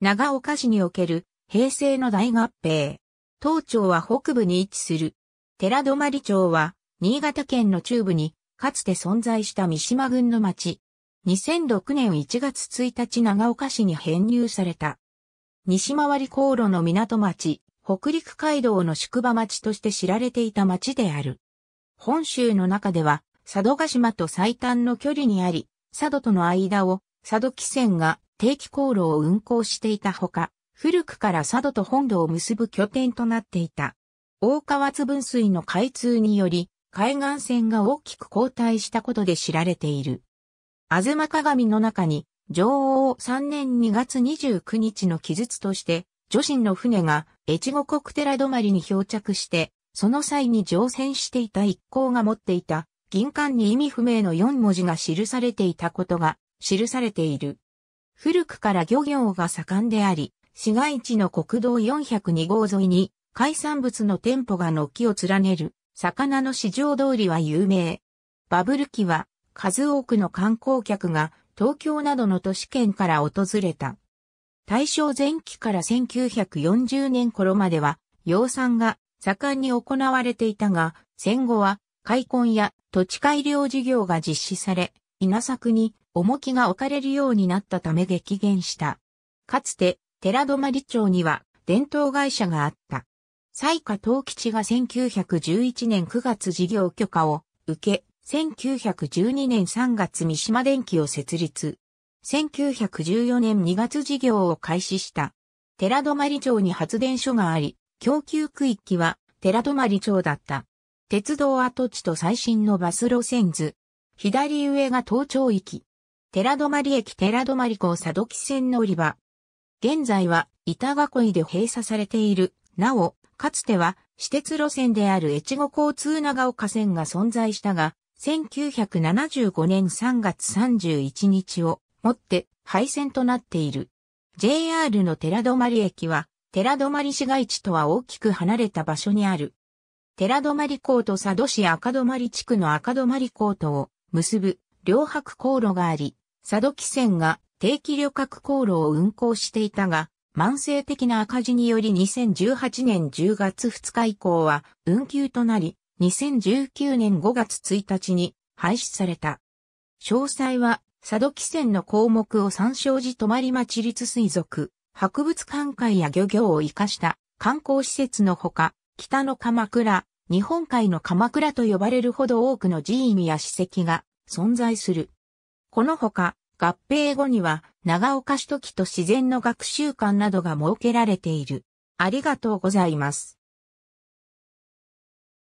長岡市における平成の大合併。東町は北部に位置する。寺泊町は新潟県の中部にかつて存在した三島郡の町。2006年1月1日長岡市に編入された。西回り航路の港町、北陸街道の宿場町として知られていた町である。本州の中では佐渡ヶ島と最短の距離にあり、佐渡との間を佐渡汽船が定期航路を運行していたほか、古くから佐渡と本土を結ぶ拠点となっていた。大川津分水の開通により、海岸線が大きく後退したことで知られている。あずま鏡の中に、女王3年2月29日の記述として、女神の船が越後国寺泊りに漂着して、その際に乗船していた一行が持っていた銀冠に意味不明の4文字が記されていたことが記されている。古くから漁業が盛んであり、市街地の国道402号沿いに海産物の店舗が軒を連ねる魚の市場通りは有名。バブル期は数多くの観光客が東京などの都市圏から訪れた。大正前期から1940年頃までは養蚕が盛んに行われていたが、戦後は開墾や土地改良事業が実施され、稲作に重きが置かれるようになったため激減した。かつて、寺泊町には伝統会社があった。西下東吉が1911年9月事業許可を受け、1912年3月三島電機を設立。1914年2月事業を開始した。寺泊町に発電所があり、供給区域は寺泊町だった。鉄道跡地と最新のバス路線図、左上が東町駅。寺泊駅寺泊港佐渡汽船乗り場。現在は板囲いで閉鎖されている。なお、かつては私鉄路線である越後交通長岡線が存在したが、1975年3月31日をもって廃線となっている。JR の寺泊駅は、寺泊市街地とは大きく離れた場所にある。寺泊港と佐渡市赤泊地区の赤泊港とを結ぶ両白航路があり、佐渡汽船が定期旅客航路を運行していたが、慢性的な赤字により2018年10月2日以降は運休となり、2019年5月1日に廃止された。詳細は、佐渡汽船の項目を参照時泊町立水族、博物館会や漁業を活かした観光施設のほか、北の鎌倉、日本海の鎌倉と呼ばれるほど多くの寺院や史跡が存在する。このほか、合併後には長岡市時と自然の学習館などが設けられている。ありがとうございます。